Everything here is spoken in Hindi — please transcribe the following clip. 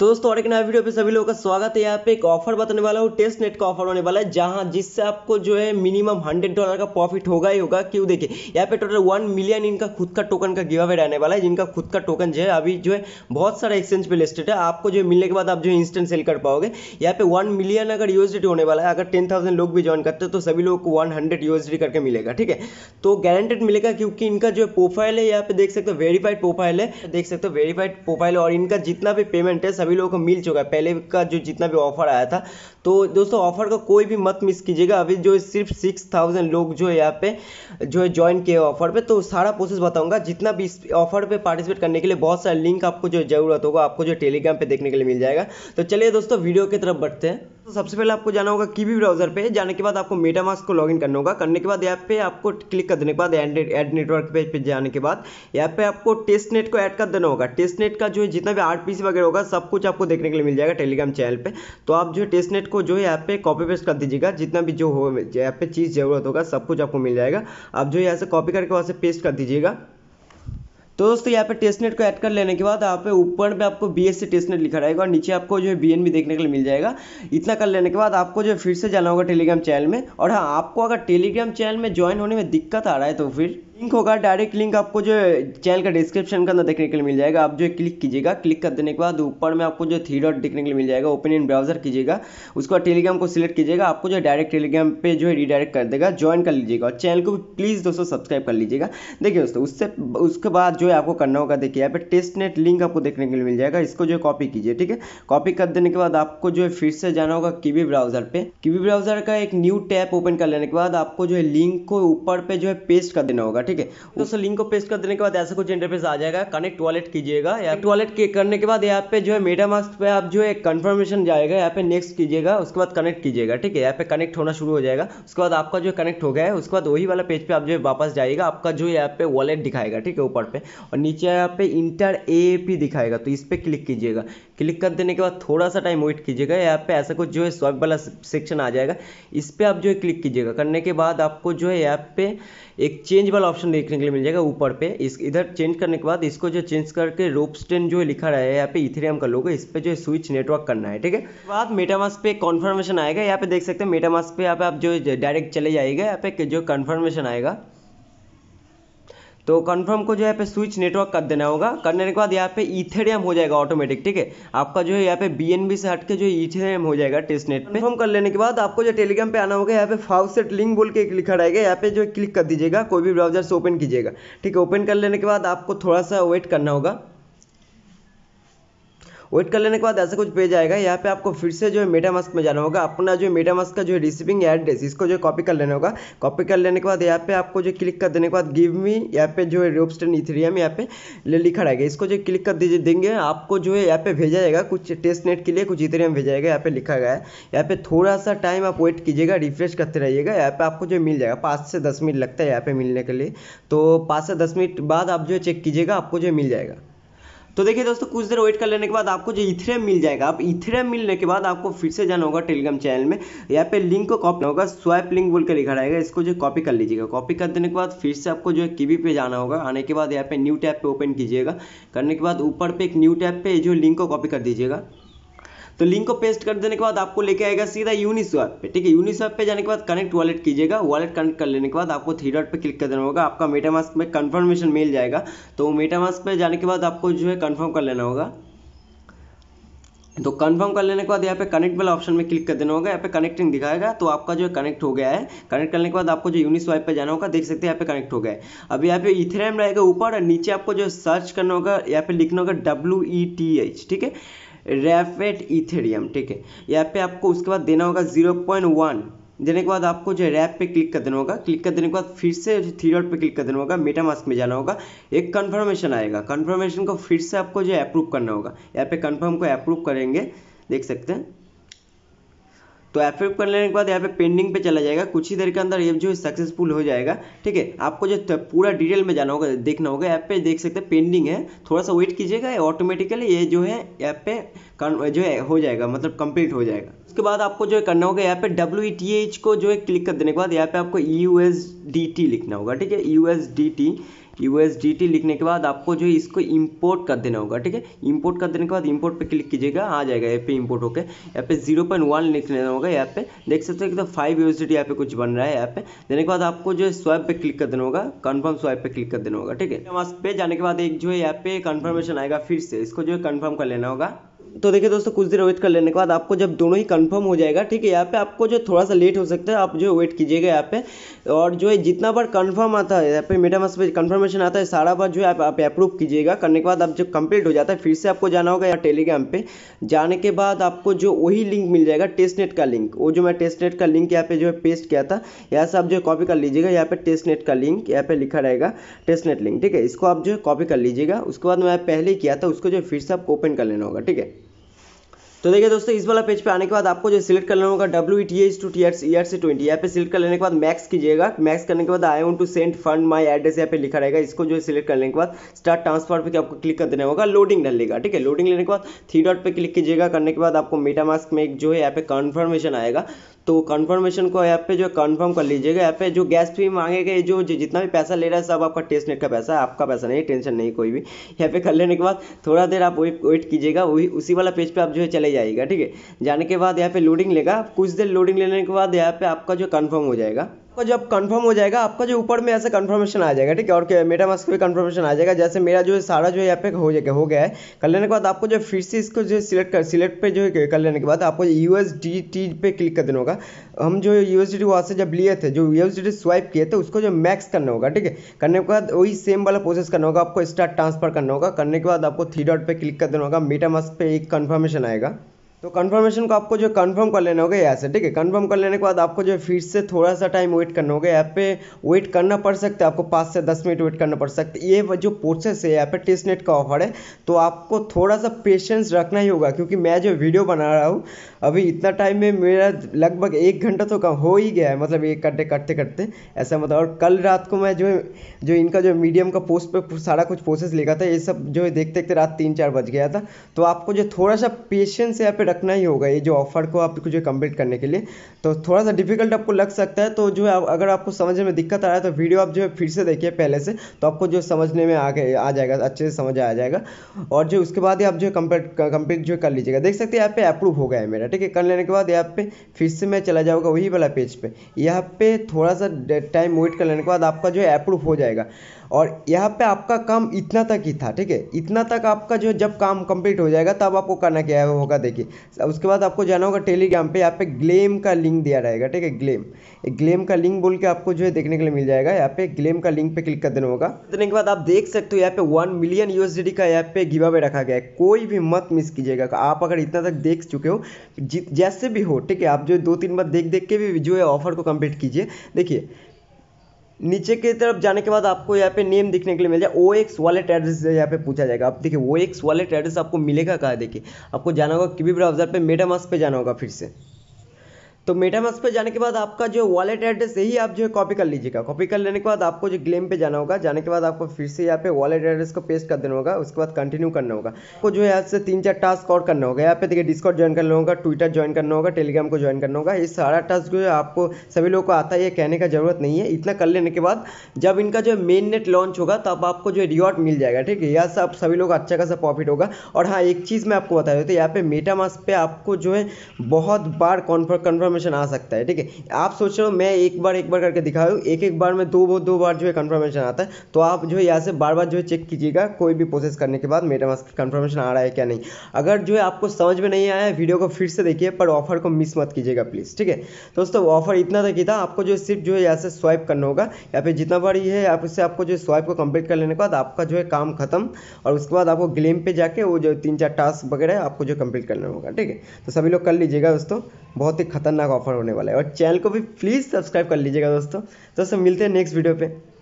तो दोस्तों और एक नया वीडियो पे सभी लोगों का स्वागत है यहाँ पे एक ऑफर बताने वाला हूँ टेस्ट नेट का ऑफर होने वाला है जहाँ जिससे आपको जो है मिनिमम हंड्रेड डॉलर का प्रॉफिट होगा ही होगा क्यों देखिए यहाँ पे टोटल वन मिलियन इनका खुद का टोकन का गिवा अवे रहने वाला है जिनका खुद का टोकन जो है अभी जो है बहुत सारा एक्सचेंज पे लिस्टेड है आपको जो है मिलने के बाद आप जो है इंस्टेंट सेल कर पाओगे यहाँ पे वन मिलियन अगर यूएसडी होने वाला है अगर टेन थाउजेंड लोग भी ज्वाइन करते हैं तो सभी लोग को वन हंड्रेड यूएसडी करके मिलेगा ठीक है तो गारंटेड मिलेगा क्योंकि इनका जो प्रोफाइल है यहाँ पे देख सकते हो वेरीफाइड प्रोफाइल है देख सकते हो वेरीफाइड प्रोफाइल और इनका जितना भी पेमेंट है सभी लोगों को मिल चुका है पहले का जो जितना भी ऑफर आया था तो दोस्तों ऑफर का कोई भी मत मिस कीजिएगा अभी जो सिर्फ सिक्स थाउजेंड लोग जो है यहाँ पे जो है ज्वाइन किए ऑफर पे तो सारा प्रोसेस बताऊंगा जितना भी इस ऑफर पे पार्टिसिपेट करने के लिए बहुत सारे लिंक आपको जो ज़रूरत होगा आपको जो टेलीग्राम पे देखने के लिए मिल जाएगा तो चलिए दोस्तों वीडियो की तरफ बढ़ते हैं तो सबसे पहले आपको जाना होगा कीवी ब्राउजर पे जाने के बाद आपको मेटामास्क को लॉगिन करना होगा करने के बाद ऐप पे आपको क्लिक कर देने के बाद एड नेटवर्क पेज पे जाने के बाद ऐप पे आपको टेस्ट नेट को ऐड कर देना होगा टेस्ट नेट का जो है जितना भी आर वगैरह होगा सब कुछ आपको देखने के लिए मिल जाएगा टेलीग्राम चैनल पर तो आप जो है टेस्ट नेट को जो है ऐप पे कॉपी पेस्ट कर दीजिएगा जितना भी जो हो ऐप पे चीज़ जरूरत होगा सब कुछ आपको मिल जाएगा आप जो है यहाँ से कॉपी करके वहाँ से पेस्ट कर दीजिएगा तो दोस्तों यहाँ पे टेस्टनेट को ऐड कर लेने के बाद यहाँ पे ऊपर पे आपको बी एस सी टेस्टनेट लिखा रहेगा और नीचे आपको जो है बी एन भी देखने के लिए मिल जाएगा इतना कर लेने के बाद आपको जो है फिर से जाना होगा टेलीग्राम चैनल में और हाँ आपको अगर टेलीग्राम चैनल में ज्वाइन होने में दिक्कत आ रहा है तो फिर लिंक होगा डायरेक्ट लिंक आपको जो चैनल का डिस्क्रिप्शन के अंदर देखने के लिए मिल जाएगा आप जो क्लिक कीजिएगा क्लिक कर देने के बाद ऊपर में आपको जो थ्री डॉट देखने के लिए मिल जाएगा ओपन इन ब्राउजर कीजिएगा उसके बाद टेलीग्राम को सिलेक्ट कीजिएगा आपको जो डायरेक्ट टेलीग्राम पे जो है रिडायरेक्ट कर देगा ज्वाइन कर लीजिएगा और चैनल को भी प्लीज़ दोस्तों सब्सक्राइब कर लीजिएगा देखिए दोस्तों उससे उसके बाद जो है आपको करना होगा देखिए यहाँ पर टेस्ट नेट लिंक आपको देखने के लिए मिल जाएगा इसको जो है कॉपी कीजिए ठीक है कॉपी कर देने के बाद आपको जो है फिर से जाना होगा कीवी ब्राउजर पे कीवी ब्राउजर का एक न्यू टैप ओपन कर लेने के बाद आपको जो है लिंक को ऊपर पे जो है पेस्ट कर देना होगा ठीक है उस तो हम्म। लिंक को पेस्ट कर देने के बाद ऐसा कुछ इंटरफेस आ जाएगा कनेक्ट वॉलेट कीजिएगा या हम्म। वॉलेट करने के बाद यहाँ पे जो है मेटा मास्क पे आप जो है कन्फर्मेशन जाएगा यहाँ पे नेक्स्ट कीजिएगा उसके बाद कनेक्ट कीजिएगा ठीक है यहाँ पे कनेक्ट होना शुरू हो जाएगा उसके बाद आपका जो कनेक्ट हो गया है उसके बाद वही वाला पेज पे आप जो है वापस जाइएगा आपका जो यहाँ पे वॉलेट दिखाएगा ठीक है ऊपर पे और नीचे यहाँ पे इंटर ए दिखाएगा तो इस पर क्लिक कीजिएगा क्लिक कर देने के बाद थोड़ा सा टाइम वेट कीजिएगा यहाँ पे ऐसा कुछ जो है स्वाइप वाला सेक्शन आ जाएगा इस पर आप जो है क्लिक कीजिएगा करने के बाद आपको जो है यहाँ पे एक चेंज वाला ऑप्शन देखने के लिए मिल जाएगा ऊपर पे इस इधर चेंज करने के बाद इसको जो चेंज करके रोप स्टेन जो लिखा रहा है यहाँ पे इथेरियम का लोगो इस पर जो स्विच नेटवर्क करना है ठीक है बाद मेटामास पे कॉन्फर्मेशन आएगा यहाँ पे देख सकते हैं मेटामास पे यहाँ पे आप जो डायरेक्ट चले जाएगा यहाँ पे जो कन्फर्मेशन आएगा तो कन्फर्म को जो है पे स्विच नेटवर्क कर देना होगा करने के बाद यहाँ पे इथेरियम हो जाएगा ऑटोमेटिक ठीक है आपका जो है यहाँ पे बी से हट के जो इथेरियम हो जाएगा टेस्ट नेट कन्फर्म कर लेने के बाद आपको जो टेलीग्राम पे आना होगा यहाँ पे फाउसेट लिंक बोल के लिखा रहेगा यहाँ पे जो क्लिक कर दीजिएगा कोई भी ब्राउजर से ओपन कीजिएगा ठीक है ओपन कर लेने के बाद आपको थोड़ा सा वेट करना होगा वेट कर लेने के बाद ऐसा कुछ पेज आएगा यहाँ पे आपको फिर से जो है मेटामास्क में जाना होगा अपना जो मेटामास्क का जो है रिसीविंग एड्रेस इसको जो कॉपी कर लेना होगा कॉपी कर लेने के बाद यहाँ पे आपको जो क्लिक कर देने के बाद गिव मी यहाँ पे जो है रोपस्टन इथेरियम यहाँ पे लिखा रहेगा इसको जो क्लिक कर दीजिए देंगे आपको जो है यहाँ पे भेजा जाएगा कुछ टेस्ट नेट के लिए कुछ इथेरियम भेजा जाएगा यहाँ पे लिखा गया है यहाँ पे थोड़ा सा टाइम आप वेट कीजिएगा रिफ्रेश करते रहिएगा यहाँ पे आपको जो मिल जाएगा पाँच से दस मिनट लगता है यहाँ पे मिलने के लिए तो पाँच से दस मिनट बाद आप जो चेक कीजिएगा आपको जो मिल जाएगा तो देखिए दोस्तों कुछ देर वेट कर लेने के बाद आपको जो इथेरियम मिल जाएगा अब इथेरियम मिलने के बाद आपको फिर से जाना होगा टेलीग्राम चैनल में यहाँ पे लिंक को कॉपी होगा स्वाइप लिंक बोल के लिखा रहेगा इसको जो कॉपी कर लीजिएगा कॉपी कर देने के बाद फिर से आपको जो है कीवी पे जाना होगा आने के बाद यहाँ पे न्यू टैप पे ओपन कीजिएगा करने के बाद ऊपर पे एक न्यू टैप पे जो लिंक को कॉपी कर दीजिएगा तो लिंक को पेस्ट कर देने के बाद आपको लेके आएगा सीधा यूनिस्वैप पे ठीक है यूनिस्वैप पे जाने के बाद कनेक्ट वॉलेट कीजिएगा वॉलेट कनेक्ट कर लेने के बाद आपको थ्री डॉट पे क्लिक कर देना होगा आपका मेटामास्क में कंफर्मेशन मिल जाएगा तो मेटामास्क पे जाने के बाद आपको जो है कन्फर्म कर लेना होगा तो कंफर्म कर लेने के बाद यहाँ पे कनेक्ट वाला ऑप्शन में क्लिक कर देना होगा यहाँ पे कनेक्टिंग दिखाएगा तो आपका जो है कनेक्ट हो गया है कनेक्ट करने के बाद आपको जो यूनिस वाइप पे जाना होगा देख सकते हैं यहाँ पे कनेक्ट हो गया है अब यहाँ पे इथेरियम रहेगा ऊपर और नीचे आपको जो सर्च करना होगा यहाँ पे लिखना होगा डब्ल्यू ई टी एच ठीक है रैपेड इथेरियम ठीक है यहाँ पे आपको उसके बाद देना होगा जीरो पॉइंट वन देने के बाद आपको जो रैप पे क्लिक कर देना होगा क्लिक कर देने के बाद फिर से थ्री डॉट पे क्लिक कर देना होगा मेटा मास्क में जाना होगा एक कंफर्मेशन आएगा कंफर्मेशन को फिर से आपको जो अप्रूव करना होगा यहाँ पे कंफर्म को अप्रूव करेंगे देख सकते हैं तो एफ कर लेने के बाद यहाँ पे पेंडिंग पे चला जाएगा कुछ ही देर के अंदर ये जो सक्सेसफुल हो जाएगा ठीक है आपको जो पूरा डिटेल में जाना होगा देखना होगा ऐप पे देख सकते हैं पेंडिंग है थोड़ा सा वेट कीजिएगा ऑटोमेटिकली ये जो है ऐप पे जो है हो जाएगा मतलब कंप्लीट हो जाएगा उसके बाद आपको जो है करना होगा यहाँ पे डब्ल्यू टी एच को जो है क्लिक कर देने के बाद यहाँ पे आपको यू एस डी टी लिखना होगा ठीक है U S D T U लिखने के बाद आपको जो है इसको इम्पोर्ट कर देना होगा ठीक है इम्पोर्ट कर देने के बाद इम्पोर्ट पे क्लिक कीजिएगा आ जाएगा यहाँ पे इम्पोर्ट होकर यहाँ पे जीरो पॉइंट वन लिख लेना होगा यहाँ पे देख सकते हो एकदम फाइव यू यहाँ पे कुछ बन रहा है यहाँ पे देने के बाद आपको जो है स्वाइप पे क्लिक कर देना होगा कन्फर्म स्वाइप पे क्लिक कर देना होगा ठीक है पे जाने के बाद एक जो है यहाँ पे कन्फर्मेशन आएगा फिर से इसको जो है कन्फर्म कर लेना होगा तो देखिए दोस्तों कुछ देर वेट कर लेने के बाद आपको जब दोनों ही कंफर्म हो जाएगा ठीक है यहाँ पे आपको जो थोड़ा सा लेट हो सकता है आप जो वेट कीजिएगा यहाँ पे और जो है जितना बार कंफर्म आता है यहाँ पे मेटामास पे कंफर्मेशन आता है सारा बार जो है आप, अप्रूव कीजिएगा करने के बाद आप जब कंप्लीट हो जाता है फिर से आपको जाना होगा या टेलीग्राम पे जाने के बाद आपको जो वही लिंक मिल जाएगा टेस्ट का लिंक वो जो मैं टेस्ट का लिंक यहाँ पे जो है पेस्ट किया था यहाँ से आप जो कॉपी कर लीजिएगा यहाँ पे टेस्ट का लिंक यहाँ पे लिखा रहेगा टेस्ट लिंक ठीक है इसको आप जो है कॉपी कर लीजिएगा उसके बाद मैं पहले किया था उसको जो फिर से आपको ओपन कर लेना होगा ठीक है तो देखिए दोस्तों इस वाला पेज पे आने के बाद आपको जो सिलेक्ट कर लेना होगा W T H two T E year से ट्वेंटी यहाँ पे सिलेक्ट कर लेने के बाद मैक्स कीजिएगा मैक्स करने के बाद I want to send fund my address यहाँ पे लिखा रहेगा इसको जो सिलेक्ट करने के बाद स्टार्ट ट्रांसफर पर आपको क्लिक कर देना होगा लोडिंग डालेगा ठीक है लोडिंग लेने के बाद थ्री डॉट पर क्लिक कीजिएगा करने के बाद आपको मेटा मास्क में एक जो है यहाँ पे कन्फर्मेशन आएगा तो कंफर्मेशन को ऐप पे जो कंफर्म कर लीजिएगा ऐप पे जो गैस फी मांगेगा जो जितना भी पैसा ले रहा है सब आपका टेस्ट नेट का पैसा है आपका पैसा नहीं टेंशन नहीं कोई भी यहाँ पे कर लेने के बाद थोड़ा देर आप वेट वेट कीजिएगा वही उसी वाला पेज पे आप जो है चले जाइएगा ठीक है जाने के बाद यहाँ पे लोडिंग लेगा कुछ देर लोडिंग लेने के बाद यहाँ पे आपका जो कन्फर्म हो जाएगा आपका जब कंफर्म हो जाएगा आपका जो ऊपर में ऐसे कंफर्मेशन आ जाएगा ठीक है और मेटा मास्क पे कंफर्मेशन आ जाएगा जैसे मेरा जो है सारा जो यहाँ पे हो जाएगा हो गया है कर लेने के बाद आपको जो फिर से इसको जो सिलेक्ट कर सिलेक्ट पे जो है कर लेने के बाद आपको यू एस डी टी पे क्लिक कर देना होगा हम जो यू एस डी वहाँ से जब लिए थे जो U S D T swipe किए थे उसको जो मैक्स करना होगा ठीक है करने के बाद वही सेम वाला प्रोसेस करना होगा आपको स्टार्ट ट्रांसफर करना होगा करने के बाद आपको थ्री डॉट पर क्लिक कर देना होगा मेटा मास्क पर एक कन्फर्मेशन आएगा तो कंफर्मेशन को आपको जो कंफर्म कर लेना होगा यहाँ से ठीक है कंफर्म कर लेने के बाद आपको जो फिर से थोड़ा सा टाइम वेट करना होगा यहाँ पे वेट करना पड़ सकता है आपको पाँच से दस मिनट वेट करना पड़ सकता है ये जो प्रोसेस है यहाँ पे टेस्ट नेट का ऑफर है तो आपको थोड़ा सा पेशेंस रखना ही होगा क्योंकि मैं जो वीडियो बना रहा हूँ अभी इतना टाइम में मेरा लगभग एक घंटा तो हो ही गया है मतलब एक करते करते करते ऐसा मतलब और कल रात को मैं जो जो इनका जो मीडियम का पोस्ट पर सारा कुछ प्रोसेस लिखा था ये सब जो देखते देखते रात तीन चार बज गया था तो आपको जो थोड़ा सा पेशेंस यहाँ पे रखना ही होगा ये जो ऑफर को आपको जो कंप्लीट करने के लिए तो थोड़ा सा डिफिकल्ट आपको लग सकता है तो जो है अगर आपको समझने में दिक्कत आ रहा है तो वीडियो आप जो है फिर से देखिए पहले से तो आपको जो समझने में आ आ जाएगा अच्छे से समझ आ जाएगा और जो उसके बाद ही आप जो कंप्लीट कंप्लीट जो कर लीजिएगा देख सकते हैं यहाँ पे अप्रूव हो गया है मेरा ठीक है कर लेने के बाद यहाँ पे फिर से मैं चला जाऊँगा वही वाला पेज पर यहाँ पर थोड़ा सा टाइम वेट कर लेने के बाद आपका जो है अप्रूव हो जाएगा और यहाँ पे आपका काम इतना तक ही था ठीक है इतना तक आपका जो जब काम कंप्लीट हो जाएगा तब आपको करना क्या होगा देखिए उसके बाद आपको जाना होगा टेलीग्राम पे यहाँ पे ग्लेम का लिंक दिया रहेगा ठीक है ग्लेम ग्लेम का लिंक बोल के आपको जो है देखने के लिए मिल जाएगा यहाँ पे ग्लेम का लिंक पे क्लिक कर देना होगा देने के बाद आप देख सकते हो यहाँ पे वन मिलियन यूएसडी का यहाँ पे गिवा अवे रखा गया है कोई भी मत मिस कीजिएगा आप अगर इतना तक देख चुके हो जैसे भी हो ठीक है आप जो दो तीन बार देख देख के भी जो है ऑफर को कम्प्लीट कीजिए देखिए नीचे की तरफ जाने के बाद आपको यहाँ पे नेम दिखने के लिए मिल जाए ओ एक्स वॉलेट एड्रेस यहाँ पे पूछा जाएगा आप देखिए ओ एक्स वॉलेट एड्रेस आपको मिलेगा कहाँ देखिए आपको जाना होगा किबी ब्राउजर पे मेटामास्क पे जाना होगा फिर से तो मेटामास्क पे जाने के बाद आपका जो वॉलेट एड्रेस यही आप जो है कॉपी कर लीजिएगा कॉपी कर लेने के बाद आपको जो ग्लेम पे जाना होगा जाने के बाद आपको फिर से यहाँ पे वॉलेट एड्रेस को पेस्ट कर देना होगा उसके बाद कंटिन्यू करना होगा आपको जो है यहाँ से तीन चार टास्क और करना होगा यहाँ पे देखिए डिस्काउंट ज्वाइन करना होगा ट्विटर ज्वाइन करना होगा टेलीग्राम को ज्वाइन करना होगा ये सारा टास्क जो है आपको सभी लोगों को आता है कहने का जरूरत नहीं है इतना कर लेने के बाद जब इनका जो मेन नेट लॉन्च होगा तब आपको जो रिवॉर्ड मिल जाएगा ठीक है यहाँ से आप सभी लोग अच्छा खासा प्रॉफिट होगा और हाँ एक चीज़ मैं आपको बता देता तो हूँ यहाँ पे मेटामास्क पे आपको जो है बहुत बार कन्फर्म कन्फर्मेशन आ सकता है ठीक है आप सोच रहे हो मैं एक बार एक बार करके दिखा रहा एक एक बार में दो दो बार जो है कन्फर्मेशन आता है तो आप जो है यहाँ से बार बार जो है चेक कीजिएगा कोई भी प्रोसेस करने के बाद मेरे मास्क कन्फर्मेशन आ रहा है क्या नहीं अगर जो है आपको समझ में नहीं आया है वीडियो को फिर से देखिए पर ऑफर को मिस मत कीजिएगा प्लीज़ ठीक है दोस्तों ऑफर इतना तक ही था आपको जो सिर्फ जो है यहाँ से स्वाइप करना होगा या फिर जितना बार ये है आप इससे आपको जो स्वाइप को कंप्लीट कर लेने के बाद आपका जो है काम खत्म और उसके बाद आपको ग्लेम पे जाके वो जो तीन चार टास्क वगैरह आपको जो कंप्लीट करना होगा ठीक है तो सभी लोग कर लीजिएगा दोस्तों बहुत ही खतरनाक खतरनाक ऑफर होने वाला है और चैनल को भी प्लीज़ सब्सक्राइब कर लीजिएगा दोस्तों दोस्तों मिलते हैं नेक्स्ट वीडियो पर